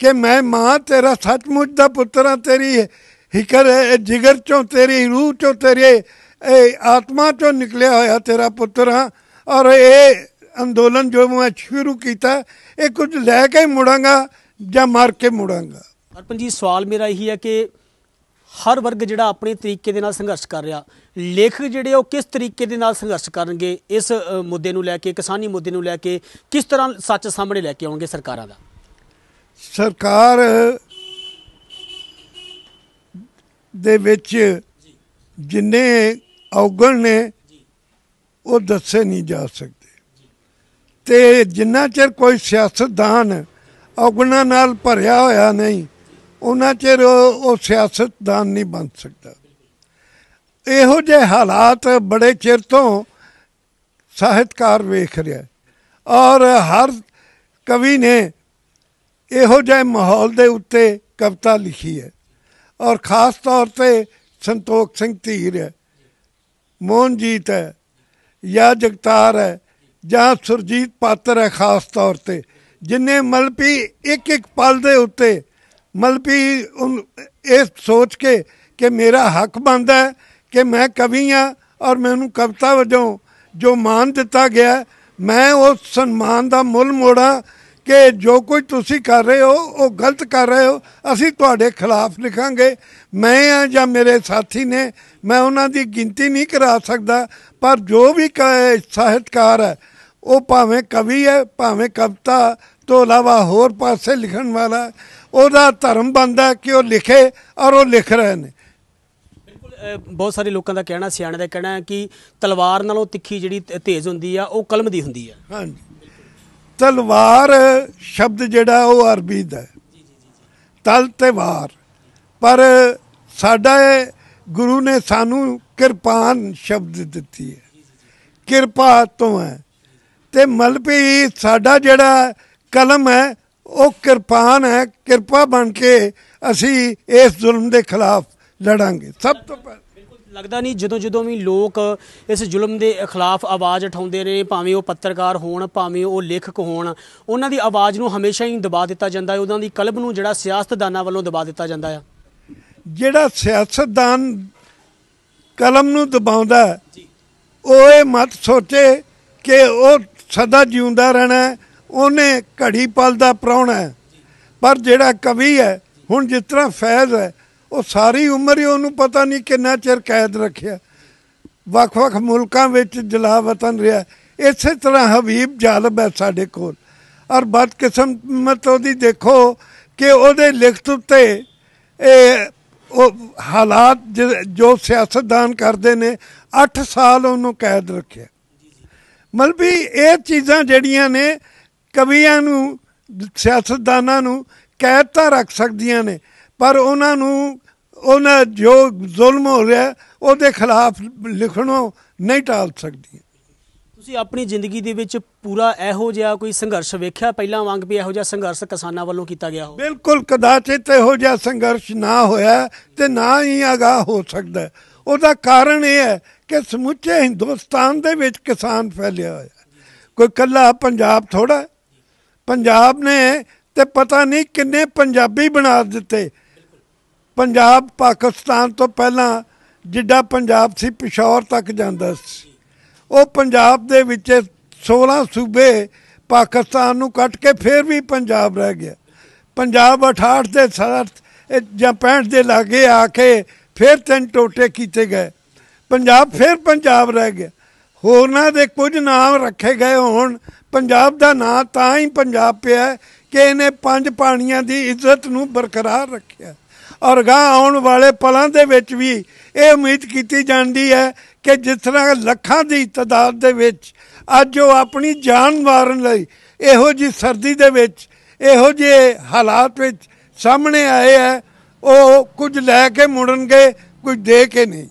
ਕਿ ਮੈਂ ਮਾਂ ਤੇਰਾ ਸੱਚਮੁੱਚ ਦਾ ਪੁੱਤਰ ਆ ਤੇਰੀ ਹਿਕਰ ਜਿਗਰ ਚੋਂ ਤੇਰੀ ਰੂਹ ਚੋਂ ਤੇਰੇ ਇਹ ਆਤਮਾ ਚੋਂ ਨਿਕਲਿਆ ਹੋਇਆ ਤੇਰਾ ਪੁੱਤਰ ਆ ਔਰ ਇਹ ਅੰਦੋਲਨ ਜੋ ਮੈਂ ਸ਼ੁਰੂ ਕੀਤਾ ਇਹ ਕੁਝ ਲੈ ਕੇ ਮੁੜਾਂਗਾ ਜਾਂ ਮਾਰ ਕੇ ਮੁੜਾਂਗਾ ਹਰਪਨ ਜੀ ਸਵਾਲ ਮੇਰਾ ਇਹੀ ਹੈ ਕਿ ਹਰ ਵਰਗ ਜਿਹੜਾ ਆਪਣੇ ਤਰੀਕੇ ਦੇ ਨਾਲ ਸੰਘਰਸ਼ ਕਰ ਰਿਹਾ ਲੇਖਕ ਜਿਹੜੇ ਉਹ ਕਿਸ ਤਰੀਕੇ ਦੇ ਨਾਲ ਸੰਘਰਸ਼ ਕਰਨਗੇ ਇਸ ਮੁੱਦੇ ਨੂੰ ਲੈ ਕੇ ਕਿਸਾਨੀ ਮੁੱਦੇ ਨੂੰ ਲੈ ਕੇ ਕਿਸ ਤਰ੍ਹਾਂ ਸੱਚ ਸਾਹਮਣੇ ਲੈ ਕੇ ਆਉਣਗੇ ਸਰਕਾਰਾਂ ਦਾ ਸਰਕਾਰ ਦੇ ਵਿੱਚ ਜਿੰਨੇ ਔਗਣ ਨੇ ਉਹ ਦੱਸੇ ਨਹੀਂ ਜਾ ਸਕਦੇ ਤੇ ਜਿੰਨਾ ਚਿਰ ਕੋਈ ਸਿਆਸਤਦਾਨ ਔਗਣਾ ਨਾਲ ਭਰਿਆ ਹੋਇਆ ਨਹੀਂ ਉਹਨਾਂ ਚਿਰ ਉਹ ਸਿਆਸਤਦਾਨ ਨਹੀਂ ਬਣ ਸਕਦਾ ਇਹੋ ਜਿਹੇ ਹਾਲਾਤ ਬੜੇ ਚਿਰ ਤੋਂ ਸਾਹਿਤਕਾਰ ਵੇਖ ਰਿਹਾ ਔਰ ਹਰ ਕਵੀ ਨੇ ਇਹੋ ਜਿਹੇ ਮਾਹੌਲ ਦੇ ਉੱਤੇ ਕਵਿਤਾ ਲਿਖੀ ਹੈ ਔਰ ਖਾਸ ਤੌਰ ਤੇ ਸੰਤੋਖ ਸਿੰਘ ਧੀਰ ਹੈ ਮੋਹਨਜੀਤ ਹੈ ਜਾਂ ਜਗਤਾਰ ਹੈ ਜਾਂ ਸੁਰਜੀਤ ਪਾਤਰ ਹੈ ਖਾਸ ਤੌਰ ਤੇ ਜਿਨੇ ਮਲਪੀ ਇੱਕ ਇੱਕ ਪਲ ਦੇ ਉੱਤੇ ਮਲਪੀ ਇਹ ਸੋਚ ਕੇ ਕਿ ਮੇਰਾ ਹੱਕ ਬਣਦਾ ਹੈ ਕਿ ਮੈਂ ਕਵੀ ਆ ਔਰ ਮੈਨੂੰ ਕਵਿਤਾ ਵਜੋਂ ਜੋ ਮਾਨ ਦਿੱਤਾ ਗਿਆ ਮੈਂ ਉਸ ਸਨਮਾਨ ਦਾ ਮੁੱਲ ਮੋੜਾਂ ਕਿ ਜੋ ਕੁਝ ਤੁਸੀਂ ਕਰ ਰਹੇ ਹੋ ਉਹ ਗਲਤ ਕਰ ਰਹੇ ਹੋ ਅਸੀਂ ਤੁਹਾਡੇ ਖਿਲਾਫ ਲਿਖਾਂਗੇ ਮੈਂ ਆ ਜਾਂ ਮੇਰੇ ਸਾਥੀ ਨੇ ਮੈਂ ਉਹਨਾਂ ਦੀ ਗਿਣਤੀ ਨਹੀਂ ਕਰਾ ਸਕਦਾ ਪਰ ਜੋ ਵੀ ਸਾਹਿਤਕਾਰ ਹੈ ਉਹ ਭਾਵੇਂ ਕਵੀ ਹੈ ਭਾਵੇਂ ਕਵਤਾ ਤੋਂ ਇਲਾਵਾ ਹੋਰ ਪਾਸੇ ਲਿਖਣ ਵਾਲਾ ਉਹਦਾ ਧਰਮ ਬੰਦਾ ਕਿ ਉਹ ਲਿਖੇ ਔਰ ਉਹ ਲਿਖ ਰਹੇ ਨੇ ਬਹੁਤ ਸਾਰੇ ਲੋਕਾਂ ਦਾ ਕਹਿਣਾ ਸਿਆਣੇ ਦਾ ਕਹਿਣਾ ਹੈ ਕਿ ਤਲਵਾਰ ਨਾਲੋਂ ਤਿੱਖੀ ਜਿਹੜੀ ਤੇਜ਼ ਹੁੰਦੀ ਆ ਉਹ ਕਲਮ ਦੀ ਹੁੰਦੀ ਆ ਹਾਂਜੀ ਤਲਵਾਰ ਸ਼ਬਦ ਜਿਹੜਾ ਉਹ ਅਰਬੀ ਦਾ ਤਲ ਤੇ ਵਾਰ ਪਰ ਸਾਡਾ ਗੁਰੂ ਨੇ ਸਾਨੂੰ ਕਿਰਪਾਨ ਸ਼ਬਦ ਦਿੱਤੀ ਹੈ ਕਿਰਪਾ ਤੋਂ ਹੈ ਤੇ ਮਲਪੀ ਸਾਡਾ ਜਿਹੜਾ ਕਲਮ ਹੈ ਉਹ ਕਿਰਪਾਨ ਹੈ ਕਿਰਪਾ ਬਣ ਕੇ ਅਸੀਂ ਇਸ ਜ਼ੁਲਮ ਦੇ ਖਿਲਾਫ ਲੜਾਂਗੇ ਸਭ ਤੋਂ ਪਹਿਲਾਂ ਲੱਗਦਾ ਨਹੀਂ ਜਦੋਂ ਜਦੋਂ ਵੀ ਲੋਕ ਇਸ ਜ਼ੁਲਮ ਦੇ ਖਿਲਾਫ ਆਵਾਜ਼ ਉਠਾਉਂਦੇ ਨੇ ਭਾਵੇਂ ਉਹ ਪੱਤਰਕਾਰ ਹੋਣ ਭਾਵੇਂ ਉਹ ਲੇਖਕ ਹੋਣ ਉਹਨਾਂ ਦੀ ਆਵਾਜ਼ ਨੂੰ ਹਮੇਸ਼ਾ ਹੀ ਦਬਾ ਦਿੱਤਾ ਜਾਂਦਾ ਹੈ ਉਹਨਾਂ ਦੀ ਕਲਬ ਨੂੰ ਜਿਹੜਾ ਸਿਆਸਤਦਾਨਾਂ ਵੱਲੋਂ ਦਬਾ ਦਿੱਤਾ ਜਾਂਦਾ ਹੈ ਜਿਹੜਾ ਸਿਆਸਤਦਾਨ ਕਲਮ ਨੂੰ ਦਬਾਉਂਦਾ ਉਹ ਇਹ ਮਤ ਸੋਚੇ ਕਿ ਉਹ ਸਦਾ ਜਿਉਂਦਾ ਰਹਿਣਾ ਉਹਨੇ ਘੜੀ ਪਲ ਦਾ ਪ੍ਰਾਉਣਾ ਪਰ ਜਿਹੜਾ ਕਵੀ ਹੈ ਹੁਣ ਜਿਸ ਤਰ੍ਹਾਂ ਫੈਜ਼ ਹੈ ਉਹ ਸਾਰੀ ਉਮਰ ਹੀ ਉਹਨੂੰ ਪਤਾ ਨਹੀਂ ਕਿੰਨਾ ਚਿਰ ਕੈਦ ਰੱਖਿਆ ਵੱਖ-ਵੱਖ ਮੁਲਕਾਂ ਵਿੱਚ ਜਲਾ ਵਤਨ ਰਿਹਾ ਇਸੇ ਤਰ੍ਹਾਂ ਹਬੀਬ ਜਾਲਬ ਹੈ ਸਾਡੇ ਕੋਲ ਔਰ ਬਦ ਕਿਸਮਤ ਉਹਦੀ ਦੇਖੋ ਕਿ ਉਹਦੇ ਲਿਖਤ ਉੱਤੇ ਇਹ ਉਹ ਹਾਲਾਤ ਜੋ ਸਿਆਸਤਦਾਨ ਕਰਦੇ ਨੇ 8 ਸਾਲ ਉਹਨੂੰ ਕੈਦ ਰੱਖਿਆ ਮਤਲਬ ਵੀ ਇਹ ਚੀਜ਼ਾਂ ਜਿਹੜੀਆਂ ਨੇ ਕਵੀਆਂ ਨੂੰ ਸਿਆਸਤਦਾਨਾਂ ਨੂੰ ਕੈਦ ਤਾਂ ਰੱਖ ਸਕਦੀਆਂ ਨੇ ਪਰ ਉਹਨਾਂ ਨੂੰ ਉਹਨਾਂ ਜੋ ਜ਼ੁਲਮ ਹੋ ਰਿਹਾ ਉਹਦੇ ਖਿਲਾਫ ਲਿਖਣੋਂ ਨਹੀਂ ਟਾਲ ਸਕਦੀ ਤੁਸੀਂ ਆਪਣੀ ਜ਼ਿੰਦਗੀ ਦੇ ਵਿੱਚ ਪੂਰਾ ਇਹੋ ਜਿਹਾ ਕੋਈ ਸੰਘਰਸ਼ ਵੇਖਿਆ ਪਹਿਲਾਂ ਵਾਂਗ ਵੀ ਇਹੋ ਜਿਹਾ ਸੰਘਰਸ਼ ਕਿਸਾਨਾਂ ਵੱਲੋਂ ਕੀਤਾ ਗਿਆ ਹੋ ਬਿਲਕੁਲ ਕਦਾਚਿਤ ਇਹੋ ਜਿਹਾ ਸੰਘਰਸ਼ ਨਾ ਹੋਇਆ ਤੇ ਨਾ ਹੀ ਆਗਾ ਹੋ ਸਕਦਾ ਉਹਦਾ ਕਾਰਨ ਇਹ ਹੈ ਕਿ ਸਮੁੱਚੇ ਹਿੰਦੁਸਤਾਨ ਦੇ ਵਿੱਚ ਕਿਸਾਨ ਫੈਲਿਆ ਹੋਇਆ ਕੋਈ ਕੱਲਾ ਪੰਜਾਬ ਥੋੜਾ ਪੰਜਾਬ ਨੇ ਤੇ ਪਤਾ ਨਹੀਂ ਕਿੰਨੇ ਪੰਜਾਬੀ ਬਣਾ ਦਿੱਤੇ ਪੰਜਾਬ ਪਾਕਿਸਤਾਨ ਤੋਂ ਪਹਿਲਾਂ ਜਿੱਡਾ ਪੰਜਾਬ ਸੀ ਪਿਸ਼ੌਰ ਤੱਕ ਜਾਂਦਾ ਸੀ ਉਹ ਪੰਜਾਬ ਦੇ ਵਿੱਚ 16 ਸੂਬੇ ਪਾਕਿਸਤਾਨ ਨੂੰ ਕੱਟ ਕੇ ਫੇਰ ਵੀ ਪੰਜਾਬ ਰਹਿ ਗਿਆ ਪੰਜਾਬ 68 ਦੇ ਸਾਥ ਜਾਂ 65 ਦੇ ਲਾਗੇ ਆ ਕੇ ਫਿਰ ਤਿੰਨ ਟੋਟੇ ਕੀਤੇ ਗਏ ਪੰਜਾਬ ਫਿਰ ਪੰਜਾਬ ਰਹਿ ਗਿਆ ਹੋਰਨਾਂ ਦੇ ਕੁਝ ਨਾਮ ਰੱਖੇ ਗਏ ਹੋਣ ਪੰਜਾਬ ਦਾ ਨਾਂ ਤਾਂ ਹੀ ਪੰਜਾਬ ਪਿਆ ਕਿ ਇਹਨੇ ਪੰਜ ਪਾਣੀਆਂ ਦੀ ਇੱਜ਼ਤ ਨੂੰ ਬਰਕਰਾਰ ਰੱਖਿਆ ਔਰ ਗਾਂ ਆਉਣ ਵਾਲੇ ਪਲਾਂ ਦੇ ਵਿੱਚ ਵੀ ਇਹ ਉਮੀਦ ਕੀਤੀ ਜਾਂਦੀ ਹੈ ਕਿ ਜਿਸ ਤਰ੍ਹਾਂ ਲੱਖਾਂ ਦੀ ਤਦਾਦ ਦੇ ਵਿੱਚ ਅੱਜ ਉਹ ਆਪਣੀ ਜਾਨ ਮਾਰਨ ਲਈ ਇਹੋ ਜੀ ਸਰਦੀ ਦੇ ਵਿੱਚ ਇਹੋ ਜੇ ਹਾਲਾਤ ਵਿੱਚ ਸਾਹਮਣੇ ਆਏ ਹੈ ਉਹ ਕੁਝ ਲੈ ਕੇ ਮੁੜਨਗੇ ਕੁਝ ਦੇ ਕੇ ਨਹੀਂ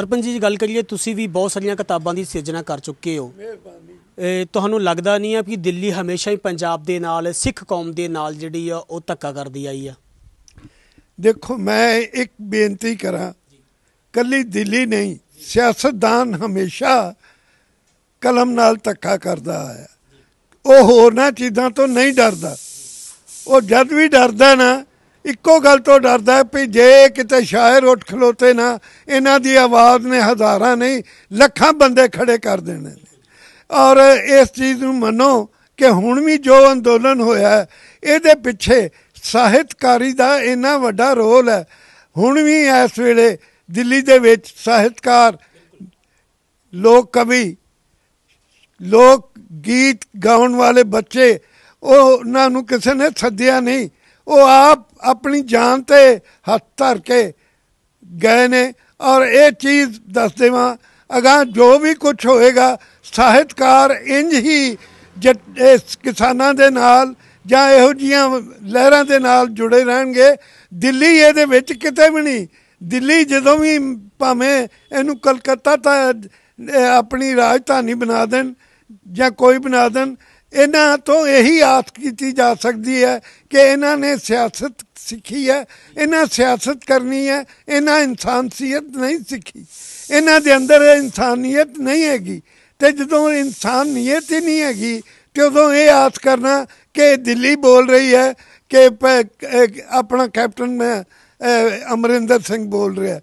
ਅਰਪਨ ਜੀ ਗੱਲ ਕਰੀਏ ਤੁਸੀਂ ਵੀ ਬਹੁਤ ਸਾਰੀਆਂ ਕਿਤਾਬਾਂ ਦੀ ਸਿਰਜਣਾ ਕਰ ਚੁੱਕੇ ਹੋ ਮਿਹਰਬਾਨੀ ਤੁਹਾਨੂੰ ਲੱਗਦਾ ਨਹੀਂ ਆ ਕਿ ਦਿੱਲੀ ਹਮੇਸ਼ਾ ਹੀ ਪੰਜਾਬ ਦੇ ਨਾਲ ਸਿੱਖ ਕੌਮ ਦੇ ਨਾਲ ਜਿਹੜੀ ਆ ਉਹ ਧੱਕਾ ਕਰਦੀ ਆਈ ਆ ਦੇਖੋ ਮੈਂ ਇੱਕ ਬੇਨਤੀ ਕਰਾਂ ਕੱਲੀ ਦਿੱਲੀ ਨਹੀਂ ਸਿਆਸਤਦਾਨ ਹਮੇਸ਼ਾ ਕਲਮ ਨਾਲ ਧੱਕਾ ਕਰਦਾ ਆ ਉਹ ਹੋਰ ਨਾ ਚੀਜ਼ਾਂ ਤੋਂ ਨਹੀਂ ਡਰਦਾ ਉਹ ਜਦ ਵੀ ਡਰਦਾ ਨਾ ਇੱਕੋ ਗੱਲ ਤੋਂ ਡਰਦਾ ਵੀ ਜੇ ਕਿਤੇ ਸ਼ਾਇਰ ਉੱਠ ਖਲੋਤੇ ਨਾ ਇਹਨਾਂ ਦੀ ਆਵਾਜ਼ ਨੇ ਹਜ਼ਾਰਾਂ ਨਹੀਂ ਲੱਖਾਂ ਬੰਦੇ ਖੜੇ ਕਰ ਦੇਣੇ ਔਰ ਇਸ ਚੀਜ਼ ਨੂੰ ਮੰਨੋ ਕਿ ਹੁਣ ਵੀ ਜੋ ਅੰਦੋਲਨ ਹੋਇਆ ਇਹਦੇ ਪਿੱਛੇ ਸਾਹਿਤਕਾਰੀ ਦਾ ਇੰਨਾ ਵੱਡਾ ਰੋਲ ਹੈ ਹੁਣ ਵੀ ਇਸ ਵੇਲੇ ਦਿੱਲੀ ਦੇ ਵਿੱਚ ਸਾਹਿਤਕਾਰ ਲੋਕ ਕਵੀ ਲੋਕ ਗੀਤ ਗਾਉਣ ਵਾਲੇ ਬੱਚੇ ਉਹ ਉਹਨਾਂ ਨੂੰ ਕਿਸੇ ਨੇ ਸੱਦਿਆ ਨਹੀਂ ਉਹ ਆਪ ਆਪਣੀ ਜਾਨ ਤੇ ਹੱਥ ਧਰ ਕੇ ਗਏ ਨੇ ਔਰ ਇਹ ਚੀਜ਼ ਦੱਸ ਦੇਵਾਂ ਅਗਾ ਜੋ ਵੀ ਕੁਝ ਹੋਏਗਾ ਸਾਹਿਤਕਾਰ ਇੰਜ ਹੀ ਇਸ ਕਿਸਾਨਾਂ ਦੇ ਨਾਲ ਜਾਂ ਇਹੋ ਜੀਆਂ ਲਹਿਰਾਂ ਦੇ ਨਾਲ ਜੁੜੇ ਰਹਿਣਗੇ ਦਿੱਲੀ ਇਹਦੇ ਵਿੱਚ ਕਿਤੇ ਵੀ ਨਹੀਂ ਦਿੱਲੀ ਜਦੋਂ ਵੀ ਭਾਵੇਂ ਇਹਨੂੰ ਕਲਕੱਤਾ ਤਾਂ ਆਪਣੀ ਰਾਜਧਾਨੀ ਬਣਾ ਦੇਣ ਜਾਂ ਕੋਈ ਬਣਾ ਦੇਣ ਇਹਨਾਂ ਤੋਂ ਇਹੀ ਆਸ ਕੀਤੀ ਜਾ ਸਕਦੀ ਹੈ ਕਿ ਇਹਨਾਂ ਨੇ ਸਿਆਸਤ ਸਿੱਖੀ ਹੈ ਇਹਨਾਂ ਸਿਆਸਤ ਕਰਨੀ ਹੈ ਇਹਨਾਂ ਇਨਸਾਨੀਅਤ ਨਹੀਂ ਸਿੱਖੀ ਇਹਨਾਂ ਦੇ ਅੰਦਰ ਇਨਸਾਨੀਅਤ ਨਹੀਂ ਹੈਗੀ ਤੇ ਜਦੋਂ ਇਨਸਾਨੀਅਤ ਹੀ ਨਹੀਂ ਹੈਗੀ ਤੇ ਉਦੋਂ ਇਹ ਆਸ ਕਰਨਾ ਕਿ ਦਿੱਲੀ ਬੋਲ ਰਹੀ ਹੈ ਕਿ ਆਪਣਾ ਕੈਪਟਨ ਅਮਰਿੰਦਰ ਸਿੰਘ ਬੋਲ ਰਿਹਾ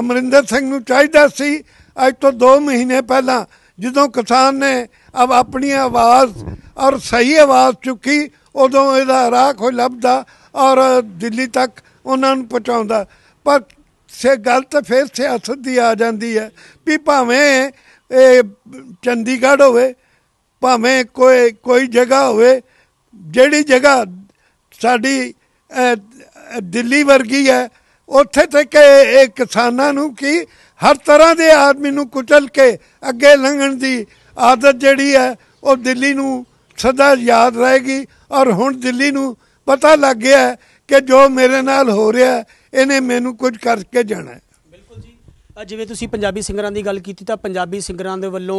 ਅਮਰਿੰਦਰ ਸਿੰਘ ਨੂੰ ਚਾਹੀਦਾ ਸੀ ਅੱਜ ਤੋਂ 2 ਮਹੀਨੇ ਪਹਿਲਾਂ ਜਦੋਂ ਕਿਸਾਨ ਨੇ ਅਬ ਆਪਣੀ ਆਵਾਜ਼ ਔਰ ਸਹੀ ਆਵਾਜ਼ ਚੁੱਕੀ ਉਦੋਂ ਇਹਦਾ ਰਾਹ ਕੋਈ ਲੱਭਦਾ ਔਰ ਦਿੱਲੀ ਤੱਕ ਉਹਨਾਂ ਨੂੰ ਪਹੁੰਚਾਉਂਦਾ ਪਰ ਸੇ ਗੱਲ ਤਾਂ ਫਿਰ ਸਿਆਸਤ ਦੀ ਆ ਜਾਂਦੀ ਹੈ ਵੀ ਭਾਵੇਂ ਇਹ ਚੰਡੀਗੜ੍ਹ ਹੋਵੇ ਭਾਵੇਂ ਕੋਈ ਕੋਈ ਜਗ੍ਹਾ ਹੋਵੇ ਜਿਹੜੀ ਜਗ੍ਹਾ ਸਾਡੀ ਦਿੱਲੀ ਵਰਗੀ ਹੈ ਉੱਥੇ ਤੱਕ ਇਹ ਕਿਸਾਨਾਂ ਨੂੰ ਕੀ ਹਰ ਤਰ੍ਹਾਂ ਦੇ ਆਦਮੀ ਨੂੰ ਕੁਚਲ ਕੇ ਅੱਗੇ ਲੰਘਣ ਦੀ ਆਦਤ ਜਿਹੜੀ ਹੈ ਉਹ ਦਿੱਲੀ ਨੂੰ ਸਦਾ ਯਾਦ ਰਹੇਗੀ ਔਰ ਹੁਣ ਦਿੱਲੀ ਨੂੰ ਪਤਾ ਲੱਗ ਗਿਆ ਕਿ ਜੋ ਮੇਰੇ ਨਾਲ ਹੋ ਰਿਹਾ ਇਹਨੇ ਮੈਨੂੰ ਕੁਝ ਕਰਕੇ ਜਾਣਾ ਜਿਵੇਂ ਤੁਸੀਂ ਪੰਜਾਬੀ ਸਿੰਗਰਾਂ ਦੀ ਗੱਲ ਕੀਤੀ ਤਾਂ ਪੰਜਾਬੀ ਸਿੰਗਰਾਂ ਦੇ ਵੱਲੋਂ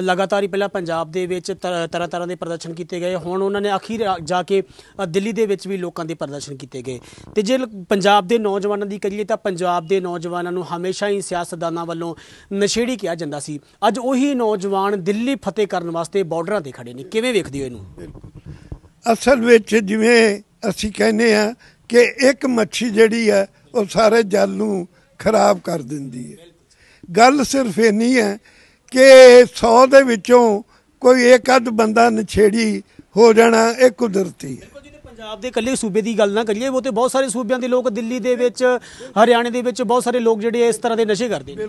ਲਗਾਤਾਰ ਹੀ ਪਹਿਲਾਂ ਪੰਜਾਬ ਦੇ ਵਿੱਚ ਤਰ੍ਹਾਂ ਤਰ੍ਹਾਂ ਦੇ ਪ੍ਰਦਰਸ਼ਨ ਕੀਤੇ ਗਏ ਹੁਣ ਉਹਨਾਂ ਨੇ ਅਖੀਰ ਜਾ ਕੇ ਦਿੱਲੀ ਦੇ ਵਿੱਚ ਵੀ ਲੋਕਾਂ ਦੇ ਪ੍ਰਦਰਸ਼ਨ ਕੀਤੇ ਗਏ ਤੇ ਜੇ ਪੰਜਾਬ ਦੇ ਨੌਜਵਾਨਾਂ ਦੀ ਕਰੀਏ ਤਾਂ ਪੰਜਾਬ ਦੇ ਨੌਜਵਾਨਾਂ ਨੂੰ ਹਮੇਸ਼ਾ ਹੀ ਸਿਆਸਤਦਾਨਾਂ ਵੱਲੋਂ ਨਸ਼ੇੜੀ ਕਿਹਾ ਜਾਂਦਾ ਸੀ ਅੱਜ ਉਹੀ ਨੌਜਵਾਨ ਦਿੱਲੀ ਫਤਿਹ ਕਰਨ ਵਾਸਤੇ ਬਾਰਡਰਾਂ ਤੇ ਖੜੇ ਨੇ ਕਿਵੇਂ ਵੇਖਦੇ ਹੋ ਇਹਨੂੰ ਅਸਲ ਵਿੱਚ ਜਿਵੇਂ ਅਸੀਂ ਕਹਿੰਦੇ ਆ ਕਿ ਇੱਕ ਮੱਛੀ ਜਿਹੜੀ ਆ ਉਹ ਸਾਰੇ ਜਲ ਨੂੰ ਖਰਾਬ ਕਰ ਦਿੰਦੀ ਹੈ ਗੱਲ ਸਿਰਫ ਇਨੀ ਹੈ ਕਿ 100 ਦੇ ਵਿੱਚੋਂ ਕੋਈ ਇੱਕ ਅੱਧ ਬੰਦਾ ਨਛੇੜੀ ਹੋ ਜਾਣਾ ਇਹ ਕੁਦਰਤੀ ਹੈ ਪੰਜਾਬ ਦੇ ਇਕੱਲੇ ਸੂਬੇ ਦੀ ਗੱਲ ਨਾ ਕਰੀਏ ਉਹ ਤੇ ਬਹੁਤ ਸਾਰੇ ਸੂਬਿਆਂ ਦੇ ਲੋਕ ਦਿੱਲੀ ਦੇ ਵਿੱਚ ਹਰਿਆਣੇ ਦੇ ਵਿੱਚ ਬਹੁਤ ਸਾਰੇ ਲੋਕ ਜਿਹੜੇ ਇਸ ਤਰ੍ਹਾਂ ਦੇ ਨਸ਼ੇ ਕਰਦੇ ਨੇ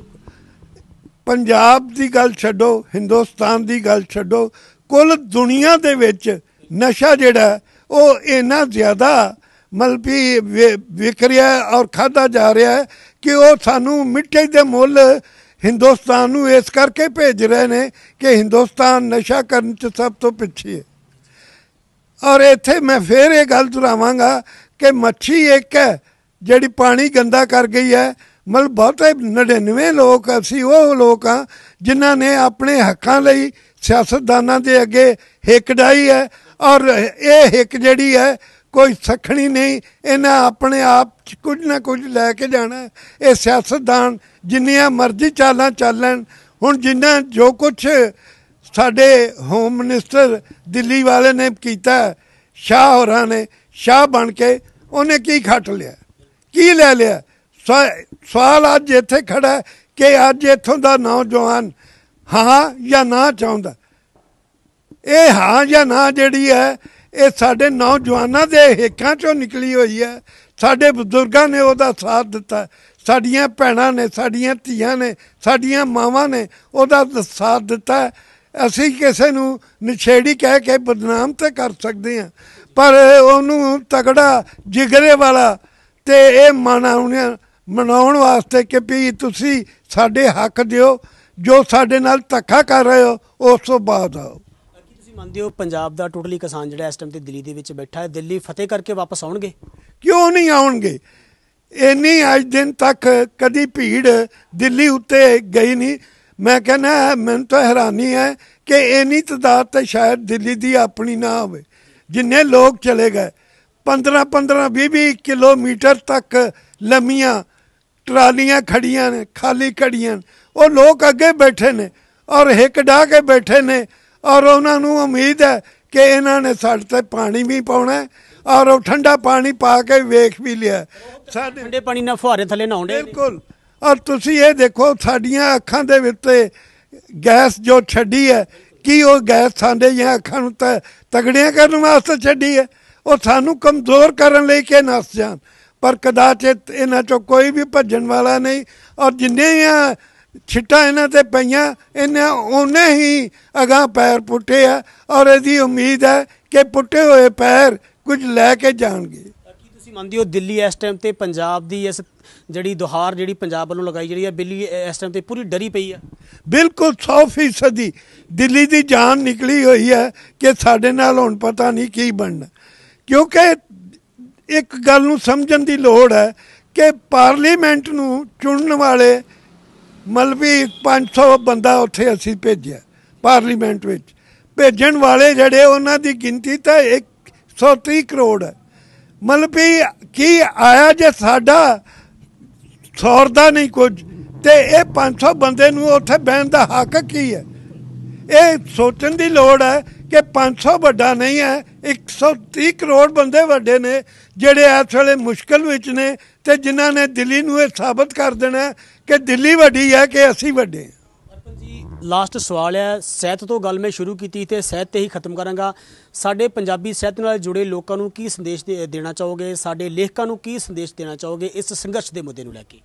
ਪੰਜਾਬ ਦੀ ਗੱਲ ਛੱਡੋ ਹਿੰਦੁਸਤਾਨ ਦੀ ਗੱਲ ਛੱਡੋ ਕੁੱਲ ਦੁਨੀਆ ਦੇ ਵਿੱਚ ਨਸ਼ਾ ਜਿਹੜਾ ਉਹ ਇੰਨਾ ਜ਼ਿਆਦਾ ਮਲਪੀ ਵਿਕਰੀਆ ਔਰ ਖਾਦਾ ਜਾ ਰਿਹਾ ਹੈ ਕਿ ਉਹ ਸਾਨੂੰ ਮਿੱਟੇ ਦੇ ਮੁੱਲ ਹਿੰਦੁਸਤਾਨ ਨੂੰ ਇਸ ਕਰਕੇ ਭੇਜ ਰਹੇ ਨੇ ਕਿ ਹਿੰਦੁਸਤਾਨ ਨਸ਼ਾ ਕਰਨ 'ਚ ਸਭ ਤੋਂ ਪਿੱਛੇ ਹੈ ਔਰ ਇੱਥੇ ਮੈਂ ਫੇਰ ਇਹ ਗੱਲ ਦੁਹਰਾਵਾਂਗਾ ਕਿ ਮੱਛੀ ਇੱਕ ਹੈ ਜਿਹੜੀ ਪਾਣੀ ਗੰਦਾ ਕਰ ਗਈ ਹੈ ਮਤਲਬ ਬਹੁਤੇ 99 ਲੋਕ ਅਸੀਂ ਉਹ ਲੋਕ ਆ ਜਿਨ੍ਹਾਂ ਨੇ ਆਪਣੇ ਹੱਕਾਂ ਲਈ ਸਿਆਸਤਦਾਨਾਂ ਦੇ ਅੱਗੇ ਹੇਕੜਾਈ ਹੈ ਔਰ ਇਹ ਹਿੱਕ ਜਿਹੜੀ ਹੈ ਕੋਈ ਸਖਣੀ ਨਹੀਂ ਇਹਨਾਂ ਆਪਣੇ ਆਪ ਚ ਕੁਝ ਨਾ ਕੁਝ ਲੈ ਕੇ ਜਾਣਾ ਇਹ ਸਿਆਸਤਦਾਨ ਜਿੰਨੀਆਂ ਮਰਜ਼ੀ ਚਾਲਾਂ ਚੱਲਣ ਹੁਣ ਜਿੰਨਾ ਜੋ ਕੁਝ ਸਾਡੇ ਹੋਮ ਮਿਨਿਸਟਰ ਦਿੱਲੀ ਵਾਲੇ ਨੇ ਕੀਤਾ ਸ਼ਾਹ ਹੋਰਾਂ ਨੇ ਸ਼ਾਹ ਬਣ ਕੇ ਉਹਨੇ ਕੀ ਖੱਟ ਲਿਆ ਕੀ ਲੈ ਲਿਆ ਸਵਾਲ ਅੱਜ ਇੱਥੇ ਖੜਾ ਕਿ ਅੱਜ ਇੱਥੋਂ ਦਾ ਨੌਜਵਾਨ ਹਾਂ ਜਾਂ ਨਾ ਚਾਹੁੰਦਾ ਇਹ ਹਾਂ ਜਾਂ ਨਾ ਜਿਹੜੀ ਹੈ ਇਹ ਸਾਡੇ ਨੌਜਵਾਨਾਂ ਦੇ ਹੇਕਾਂ ਚੋਂ ਨਿਕਲੀ ਹੋਈ ਹੈ ਸਾਡੇ ਬਜ਼ੁਰਗਾਂ ਨੇ ਉਹਦਾ ਸਾਥ ਦਿੱਤਾ ਸਾਡੀਆਂ ਭੈਣਾਂ ਨੇ ਸਾਡੀਆਂ ਧੀਆਂ ਨੇ ਸਾਡੀਆਂ ਮਾਵਾਂ ਨੇ ਉਹਦਾ ਸਾਥ ਦਿੱਤਾ ਅਸੀਂ ਕਿਸੇ ਨੂੰ ਨਿਛੇੜੀ ਕਹਿ ਕੇ ਬਦਨਾਮ ਤੇ ਕਰ ਸਕਦੇ ਹਾਂ ਪਰ ਉਹਨੂੰ ਤਗੜਾ ਜਿਗਰੇ ਵਾਲਾ ਤੇ ਇਹ ਮਨਾਉਣਾ ਮਨਾਉਣ ਵਾਸਤੇ ਕਿ ਵੀ ਤੁਸੀਂ ਸਾਡੇ ਹੱਕ ਦਿਓ ਜੋ ਸਾਡੇ ਨਾਲ ਧੱਕਾ ਕਰ ਰਹੇ ਹੋ ਉਸ ਤੋਂ ਬਾਅਦ ਆਓ ਮੰਨਦੇ ਹੋ ਪੰਜਾਬ ਦਾ ਟੋਟਲੀ ਕਿਸਾਨ ਜਿਹੜਾ ਇਸ ਟਾਈਮ ਤੇ ਦਿੱਲੀ ਦੇ ਵਿੱਚ ਬੈਠਾ ਹੈ ਦਿੱਲੀ ਫਤਿਹ ਕਰਕੇ ਵਾਪਸ ਆਉਣਗੇ ਕਿਉਂ ਨਹੀਂ ਆਉਣਗੇ ਇੰਨੀ ਅੱਜ ਦਿਨ ਤੱਕ ਕਦੀ ਭੀੜ ਦਿੱਲੀ ਉੱਤੇ ਗਈ ਨਹੀਂ ਮੈਂ ਕਹਿੰਦਾ ਮੈਨੂੰ ਤਾਂ ਹੈਰਾਨੀ ਹੈ ਕਿ ਇੰਨੀ ਤਦਾਦ ਤੇ ਸ਼ਾਇਦ ਦਿੱਲੀ ਦੀ ਆਪਣੀ ਨਾ ਹੋਵੇ ਜਿੰਨੇ ਲੋਕ ਚਲੇ ਗਏ 15 15 20 20 ਕਿਲੋਮੀਟਰ ਤੱਕ ਲੰਮੀਆਂ ਟਰਾਲੀਆਂ ਖੜੀਆਂ ਨੇ ਖਾਲੀ ਖੜੀਆਂ ਉਹ ਲੋਕ ਅੱਗੇ ਬੈਠੇ ਨੇ ਔਰ ਹਿੱਕ ਡਾ ਕੇ ਬੈਠੇ ਨੇ ਔਰ ਉਹਨਾਂ ਨੂੰ ਉਮੀਦ ਹੈ ਕਿ ਇਹਨਾਂ ਨੇ ਸਾਡੇ ਤੇ ਪਾਣੀ ਵੀ ਪਾਉਣਾ ਔਰ ਉਹ ਠੰਡਾ ਪਾਣੀ ਪਾ ਕੇ ਵੇਖ ਵੀ ਲਿਆ ਸਾਡੇ ਠੰਡੇ ਪਾਣੀ ਨਾਲ ਫੁਹਾਰੇ ਥੱਲੇ ਨਹਾਉਂਦੇ ਬਿਲਕੁਲ ਔਰ ਤੁਸੀਂ ਇਹ ਦੇਖੋ ਸਾਡੀਆਂ ਅੱਖਾਂ ਦੇ ਉੱਤੇ ਗੈਸ ਜੋ ਛੱਡੀ ਹੈ ਕੀ ਉਹ ਗੈਸ ਸਾਡੇ ਜਾਂ ਅੱਖਾਂ ਨੂੰ ਤਗੜੀਆਂ ਕਰਨ ਵਾਸਤੇ ਛੱਡੀ ਹੈ ਉਹ ਸਾਨੂੰ ਕਮਜ਼ੋਰ ਕਰਨ ਲਈ ਕਿ ਨਸ ਜਾਣ ਪਰ ਕਦਾਚਿਤ ਇਹਨਾਂ ਚੋਂ ਕੋਈ ਵੀ ਭੱਜਣ ਵਾਲਾ ਨਹੀਂ ਔਰ ਜਿੰਨੇ ਆ ਛਿੱਟਾ ਇਹਨਾਂ ਤੇ ਪਈਆਂ ਇਹਨਾਂ ਉਹਨੇ ਹੀ ਅਗਾ ਪੈਰ ਪੁੱਟੇ ਆ ਔਰ ਇਹਦੀ ਉਮੀਦ ਹੈ ਕਿ ਪੁੱਟੇ ਹੋਏ ਪੈਰ ਕੁਝ ਲੈ ਕੇ ਜਾਣਗੇ ਕੀ ਤੁਸੀਂ ਮੰਨਦੇ ਹੋ ਦਿੱਲੀ ਇਸ ਟਾਈਮ ਤੇ ਪੰਜਾਬ ਦੀ ਇਸ ਜਿਹੜੀ ਦੁਹਾਰ ਜਿਹੜੀ ਪੰਜਾਬ ਵੱਲੋਂ ਲਗਾਈ ਜਿਹੜੀ ਹੈ ਬਿੱਲੀ ਇਸ ਟਾਈਮ ਤੇ ਪੂਰੀ ਡਰੀ ਪਈ ਆ ਬਿਲਕੁਲ 100% ਦੀ ਦਿੱਲੀ ਦੀ ਜਾਨ ਨਿਕਲੀ ਹੋਈ ਹੈ ਕਿ ਸਾਡੇ ਨਾਲ ਹੁਣ ਪਤਾ ਨਹੀਂ ਕੀ ਬਣਨਾ ਕਿਉਂਕਿ ਇੱਕ ਗੱਲ ਨੂੰ ਸਮਝਣ ਦੀ ਲੋੜ ਹੈ ਕਿ ਪਾਰਲੀਮੈਂਟ ਨੂੰ ਚੁਣਨ ਵਾਲੇ ਮਲਬੀ 500 ਬੰਦਾ ਉੱਥੇ ਅਸੀਂ ਭੇਜਿਆ ਪਾਰਲੀਮੈਂਟ ਵਿੱਚ ਭੇਜਣ ਵਾਲੇ ਜਿਹੜੇ ਉਹਨਾਂ ਦੀ ਗਿਣਤੀ ਤਾਂ 130 ਕਰੋੜ ਹੈ ਮਲਬੀ ਕੀ ਆਇਆ ਜੇ ਸਾਡਾ ਸੌਰਦਾ ਨਹੀਂ ਕੁਝ ਤੇ ਇਹ 500 ਬੰਦੇ ਨੂੰ ਉੱਥੇ ਬਹਿਣ ਦਾ ਹੱਕ ਕੀ ਹੈ ਇਹ ਸੋਚਣ ਦੀ ਲੋੜ ਹੈ ਕਿ 500 ਵੱਡਾ ਨਹੀਂ ਹੈ 130 ਕਰੋੜ ਬੰਦੇ ਵੱਡੇ ਨੇ ਜਿਹੜੇ ਇਸ ਵੇਲੇ ਮੁਸ਼ਕਲ ਵਿੱਚ ਨੇ ਤੇ ਜਿਨ੍ਹਾਂ ਨੇ ਦਿੱਲੀ ਨੂੰ ਇਹ ਸਾਬਤ ਕਰ ਦੇਣਾ ਕਿ ਦਿੱਲੀ ਵੱਡੀ ਹੈ ਕਿ ਅਸੀਂ ਵੱਡੇ ਹਾਂ ਲਾਸਟ ਸਵਾਲ ਹੈ ਸਿਹਤ ਤੋਂ ਗੱਲ ਮੈਂ ਸ਼ੁਰੂ ਕੀਤੀ ਤੇ ਸਿਹਤ ਤੇ ਹੀ ਖਤਮ ਕਰਾਂਗਾ ਸਾਡੇ ਪੰਜਾਬੀ ਸਿਹਤ ਨਾਲ ਜੁੜੇ ਲੋਕਾਂ ਨੂੰ ਕੀ ਸੰਦੇਸ਼ ਦੇਣਾ ਚਾਹੋਗੇ ਸਾਡੇ ਲੇਖਕਾਂ ਨੂੰ ਕੀ ਸੰਦੇਸ਼ ਦੇਣਾ ਚਾਹੋਗੇ ਇਸ ਸੰਘਰਸ਼ ਦੇ ਮੁੱਦੇ ਨੂੰ ਲੈ ਕੇ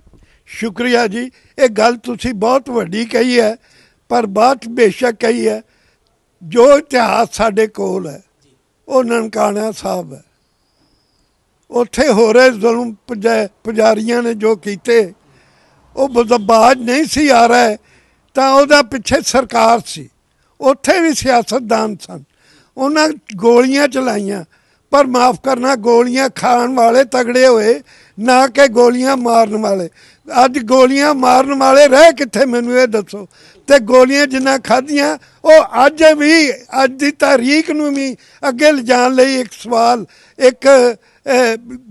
ਸ਼ੁਕਰੀਆ ਜੀ ਇਹ ਗੱਲ ਤੁਸੀਂ ਬਹੁਤ ਵੱਡੀ ਕਹੀ ਹੈ ਪਰ ਬਾਤ ਬੇਸ਼ੱਕ ਕਹੀ ਹੈ ਜੋ ਇਤਿਹਾਸ ਸਾਡੇ ਕੋਲ ਹੈ ਉਹ ਨਨਕਾਣਾ ਸਾਹਿਬ ਹੈ ਉੱਥੇ ਹੋ ਰਹੇ ਜ਼ੁਲਮ ਪੁਜਾਰੀਆਂ ਨੇ ਜੋ ਕੀਤੇ ਉਹ ਬਜ਼ਬਾਜ ਨਹੀਂ ਸੀ ਆ ਰਿਹਾ ਤਾਂ ਉਹਦਾ ਪਿੱਛੇ ਸਰਕਾਰ ਸੀ ਉੱਥੇ ਵੀ ਸਿਆਸਤਦਾਨ ਸਨ ਉਹਨਾਂ ਗੋਲੀਆਂ ਚਲਾਈਆਂ ਪਰ ਮਾਫ ਕਰਨਾ ਗੋਲੀਆਂ ਖਾਣ ਵਾਲੇ ਤਗੜੇ ਹੋਏ ਨਾ ਕਿ ਗੋਲੀਆਂ ਮਾਰਨ ਵਾਲੇ ਅੱਜ ਗੋਲੀਆਂ ਮਾਰਨ ਵਾਲੇ ਰਹਿ ਕਿੱਥੇ ਮੈਨੂੰ ਇਹ ਦੱਸੋ ਤੇ ਗੋਲੀਆਂ ਜਿੰਨਾ ਖਾਧੀਆਂ ਉਹ ਅੱਜ ਵੀ ਅੱਜ ਦੀ ਤਾਰੀਖ ਨੂੰ ਵੀ ਅੱਗੇ ਲਿਜਾਣ ਲਈ ਇੱਕ ਸਵਾਲ ਇੱਕ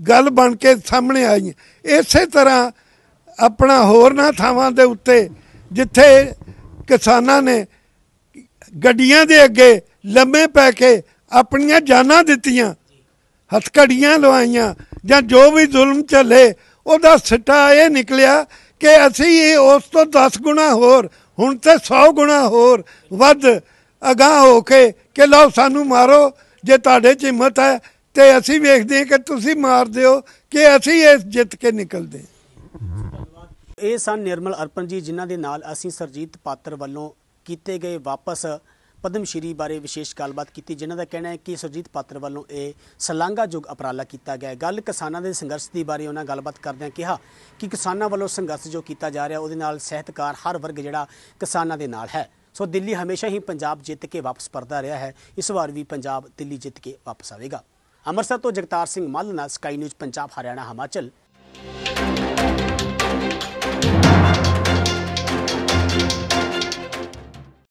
ਗੱਲ ਬਣ ਕੇ ਸਾਹਮਣੇ ਆਈ ਇਸੇ ਤਰ੍ਹਾਂ ਆਪਣਾ ਹੋਰ ਨਾ ਥਾਵਾਂ ਦੇ ਉੱਤੇ ਜਿੱਥੇ ਕਿਸਾਨਾਂ ਨੇ ਗੱਡੀਆਂ ਦੇ ਅੱਗੇ ਲੰਮੇ ਪੈ ਕੇ ਆਪਣੀਆਂ ਜਾਨਾਂ ਦਿੱਤੀਆਂ ਹੱਥਕੜੀਆਂ ਲਵਾਈਆਂ ਜਾਂ ਜੋ ਵੀ ਜ਼ੁਲਮ ਚੱਲੇ ਉਹਦਾ ਸਿੱਟਾ ਇਹ ਨਿਕਲਿਆ ਕਿ ਅਸੀਂ ਉਸ ਤੋਂ 10 ਗੁਣਾ ਹੋਰ ਹੁਣ ਤੇ 100 ਗੁਣਾ ਹੋਰ ਵੱਧ ਅਗਾਹ ਹੋ ਕੇ ਕਿ ਲਓ ਸਾਨੂੰ ਮਾਰੋ ਜੇ ਤੁਹਾਡੇ 'ਚ ਹਿੰਮਤ ਹੈ ਤੇ ਅਸੀਂ ਵੇਖਦੇ ਹਾਂ ਕਿ ਤੁਸੀਂ ਮਾਰ ਦਿਓ ਕਿ ਅਸੀਂ ਇਸ ਜਿੱਤ ਕੇ ਨਿਕਲਦੇ ਇਹ ਸਨ ਨਿਰਮਲ ਅਰਪਣ ਜੀ ਜਿਨ੍ਹਾਂ ਦੇ ਨਾਲ ਅਸੀਂ ਸਰਜੀਤ ਪਾਤਰ ਵੱਲੋਂ ਕੀਤੇ ਗਏ ਵਾਪਸ ਪਦਮ ਸ਼੍ਰੀ ਬਾਰੇ ਵਿਸ਼ੇਸ਼ ਗੱਲਬਾਤ ਕੀਤੀ ਜਿਨ੍ਹਾਂ ਦਾ ਕਹਿਣਾ ਹੈ ਕਿ ਸੁਰਜੀਤ ਪਾਤਰ ਵੱਲੋਂ ਇਹ ਸਲਾਂਗਾ ਯੁੱਗ ਅਪਰਾਲਾ ਕੀਤਾ ਗਿਆ ਹੈ ਗੱਲ ਕਿਸਾਨਾਂ ਦੇ ਸੰਘਰਸ਼ ਦੀ ਬਾਰੇ ਉਹਨਾਂ ਗੱਲਬਾਤ ਕਰਦਿਆਂ ਕਿਹਾ ਕਿ ਕਿਸਾਨਾਂ ਵੱਲੋਂ ਸੰਘਰਸ਼ ਜੋ ਕੀਤਾ ਜਾ ਰਿਹਾ ਉਹਦੇ ਨਾਲ ਸਹਿਤਕਾਰ ਹਰ ਵਰਗ ਜਿਹੜਾ ਕਿਸਾਨਾਂ ਦੇ ਨਾਲ ਹੈ ਸੋ ਦਿੱਲੀ ਹਮੇਸ਼ਾ ਹੀ ਪੰਜਾਬ ਜਿੱਤ ਕੇ ਵਾਪਸ ਪਰਦਾ ਰਿਹਾ ਹੈ ਇਸ ਵਾਰ ਵੀ ਪੰਜਾਬ ਦਿੱਲੀ ਜਿੱਤ ਕੇ ਵਾਪਸ ਆਵੇਗਾ ਅਮਰਸਰ ਤੋਂ ਜਗਤਾਰ ਸਿੰਘ ਮੱਲ ਨਾਲ ਸਕਾਈ ਨਿਊਜ਼ ਪੰਜਾਬ ਹਰਿਆਣਾ ਹਿਮਾਚਲ